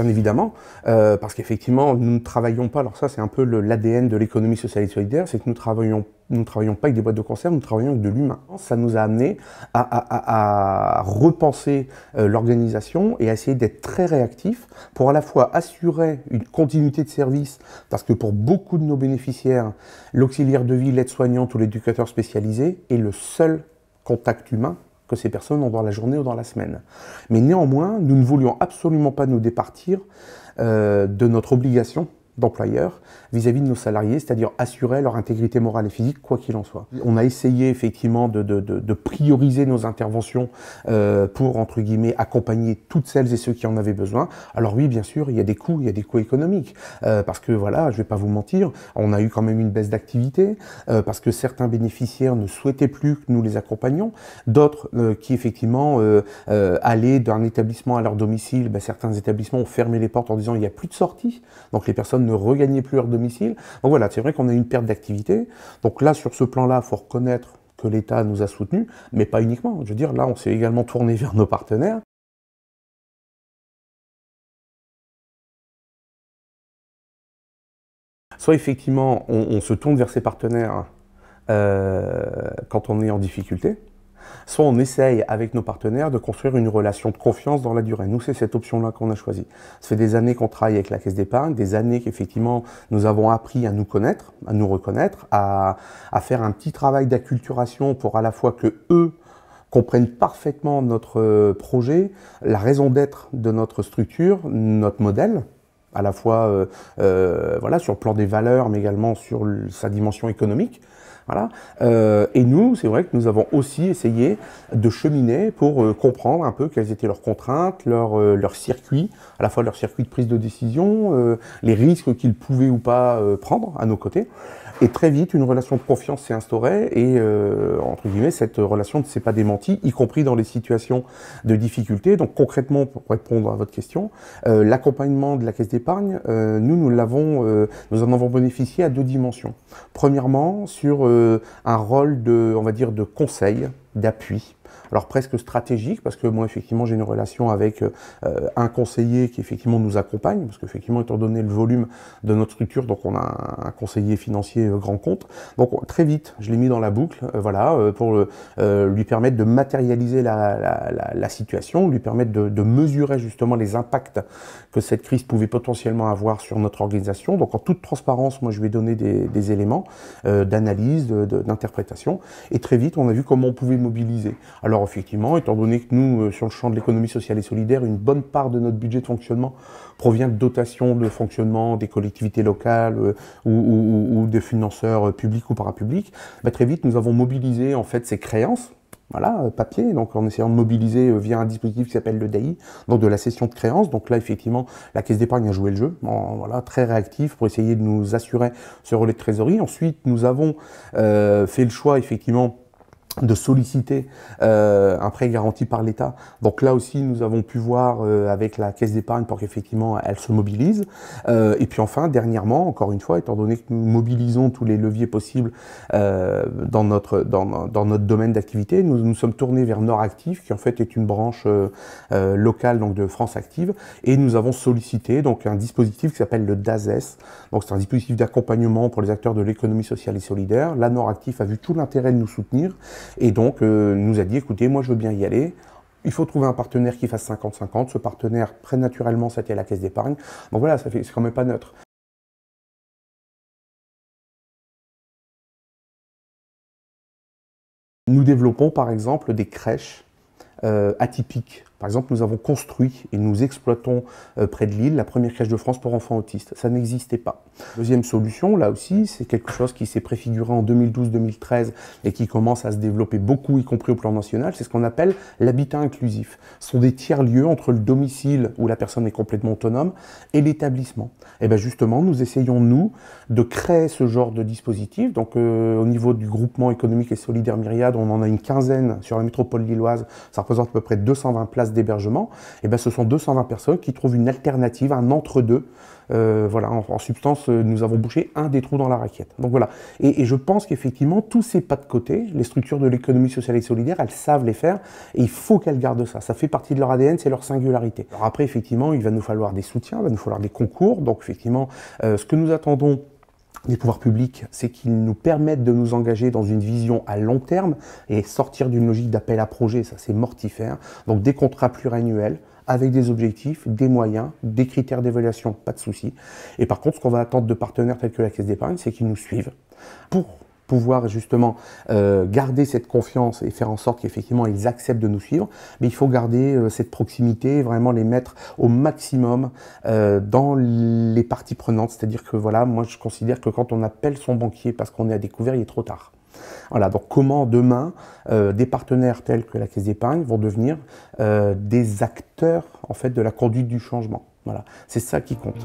bien évidemment, euh, parce qu'effectivement, nous ne travaillons pas, alors ça c'est un peu l'ADN de l'économie sociale et solidaire, c'est que nous travaillons nous ne travaillons pas avec des boîtes de conserve, nous travaillons avec de l'humain. Ça nous a amené à, repenser euh, l'organisation et à essayer d'être très réactif pour à la fois assurer une continuité de service, parce que pour beaucoup de nos bénéficiaires, l'auxiliaire de vie, l'aide-soignante ou l'éducateur spécialisé est le seul contact humain que ces personnes ont dans la journée ou dans la semaine. Mais néanmoins, nous ne voulions absolument pas nous départir euh, de notre obligation d'employeurs vis-à-vis de nos salariés, c'est-à-dire assurer leur intégrité morale et physique, quoi qu'il en soit. On a essayé effectivement de, prioriser nos interventions euh, pour, entre guillemets, accompagner toutes celles et ceux qui en avaient besoin. Alors oui, bien sûr, il y a des coûts, il y a des coûts économiques, euh, parce que voilà, je ne vais pas vous mentir, on a eu quand même une baisse d'activité, euh, parce que certains bénéficiaires ne souhaitaient plus que nous les accompagnions, d'autres qui effectivement allaient d'un établissement à leur domicile, ben, certains établissements ont fermé les portes en disant il n'y a plus de sortie, donc les personnes ne plus leur domicile. Donc voilà, c'est vrai qu'on a une perte d'activité. Donc là, sur ce plan-là, faut reconnaître que l'État nous a soutenus, mais pas uniquement. Je veux dire, là, on s'est également tourné vers nos partenaires. Soit effectivement, on, se tourne vers ses partenaires euh, quand on est en difficulté, soit on essaye avec nos partenaires de construire une relation de confiance dans la durée. Nous, c'est cette option-là qu'on a choisie. Ça fait des années qu'on travaille avec la Caisse d'épargne, des années qu'effectivement nous avons appris à nous connaître, à nous reconnaître, à, faire un petit travail d'acculturation pour à la fois que eux comprennent parfaitement notre euh, projet, la raison d'être de notre structure, notre modèle, à la fois euh, euh, sur le plan des valeurs, mais également sur sa dimension économique. Voilà. Euh, et nous, c'est vrai que nous avons aussi essayé de cheminer pour euh, comprendre un peu quelles étaient leurs contraintes, leurs euh, leur circuit, à la fois leur circuit de prise de décision, les risques qu'ils pouvaient ou pas prendre à nos côtés. Et très vite, une relation de confiance s'est instaurée et, entre guillemets, cette relation ne s'est pas démentie, y compris dans les situations de difficulté. Donc concrètement, pour répondre à votre question, l'accompagnement de la caisse d'épargne, nous, nous l'avons, nous en avons bénéficié à deux dimensions. Premièrement, sur un rôle de, on va dire, de conseil d'appui. Alors presque stratégique, parce que moi effectivement j'ai une relation avec euh, un conseiller qui effectivement nous accompagne, parce qu'effectivement étant donné le volume de notre structure, donc on a un conseiller financier euh, grand compte. Donc très vite, je l'ai mis dans la boucle, euh, voilà, pour lui permettre de matérialiser la, situation, lui permettre de, mesurer justement les impacts que cette crise pouvait potentiellement avoir sur notre organisation. Donc en toute transparence, moi je lui ai donné des, des éléments d'analyse, d'interprétation, et très vite on a vu comment on pouvait alors effectivement, étant donné que nous, euh, sur le champ de l'économie sociale et solidaire, une bonne part de notre budget de fonctionnement provient de dotations de fonctionnement des collectivités locales euh, ou, des financeurs euh, publics ou parapublics, bah, très vite nous avons mobilisé en fait ces créances voilà, papier, donc en essayant de mobiliser via un dispositif qui s'appelle le DAI, donc de la session de créances. Donc là, effectivement, la Caisse d'épargne a joué le jeu, voilà, très réactif pour essayer de nous assurer ce relais de trésorerie. Ensuite, nous avons fait le choix, effectivement, de solliciter euh, un prêt garanti par l'État. Donc là aussi, nous avons pu voir euh, avec la Caisse d'épargne pour qu'effectivement elle se mobilise. Euh, et puis enfin, dernièrement, encore une fois, étant donné que nous mobilisons tous les leviers possibles dans notre dans, dans notre domaine d'activité, nous nous sommes tournés vers Nord Actif, qui en fait est une branche locale donc de France Active, et nous avons sollicité donc un dispositif qui s'appelle le DASES. E donc c'est un dispositif d'accompagnement pour les acteurs de l'économie sociale et solidaire. La Nord Actif a vu tout l'intérêt de nous soutenir et donc, euh, nous a dit, écoutez, moi je veux bien y aller. Il faut trouver un partenaire qui fasse 50-50. Ce partenaire, très naturellement, c'était la caisse d'épargne. Donc voilà, c'est quand même pas neutre. Nous développons par exemple des crèches euh, atypiques par exemple, nous avons construit et nous exploitons euh, près de Lille la première crèche de France pour enfants autistes. Ça n'existait pas. Deuxième solution, là aussi, c'est quelque chose qui s'est préfiguré en 2012-2013 et qui commence à se développer beaucoup, y compris au plan national, c'est ce qu'on appelle l'habitat inclusif. Ce sont des tiers-lieux entre le domicile où la personne est complètement autonome et l'établissement. Et eh bien justement, nous essayons, nous, de créer ce genre de dispositif. Donc euh, au niveau du groupement économique et solidaire Myriade, on en a une quinzaine sur la métropole lilloise. Ça représente à peu près 220 places d'hébergement, et eh ben, ce sont 220 personnes qui trouvent une alternative, un entre-deux. Euh, voilà, en, substance, euh, nous avons bouché un des trous dans la raquette. Donc voilà. Et, je pense qu'effectivement, tous ces pas de côté, les structures de l'économie sociale et solidaire, elles savent les faire et il faut qu'elles gardent ça. Ça fait partie de leur ADN, c'est leur singularité. après, effectivement, il va nous falloir des soutiens, il va nous falloir des concours. Donc effectivement, euh, ce que nous attendons des pouvoirs publics, c'est qu'ils nous permettent de nous engager dans une vision à long terme et sortir d'une logique d'appel à projet, ça c'est mortifère. Donc des contrats pluriannuels avec des objectifs, des moyens, des critères d'évaluation, pas de souci. Et par contre, ce qu'on va attendre de partenaires tels que la Caisse d'épargne, c'est qu'ils nous suivent pour pouvoir justement euh, garder cette confiance et faire en sorte qu'effectivement ils acceptent de nous suivre, mais il faut garder euh, cette proximité, vraiment les mettre au maximum euh, dans les parties prenantes. C'est-à-dire que voilà, moi je considère que quand on appelle son banquier parce qu'on est à découvert, il est trop tard. Voilà, donc comment demain des partenaires tels que la Caisse d'épargne vont devenir des acteurs en fait de la conduite du changement. Voilà, c'est ça qui compte.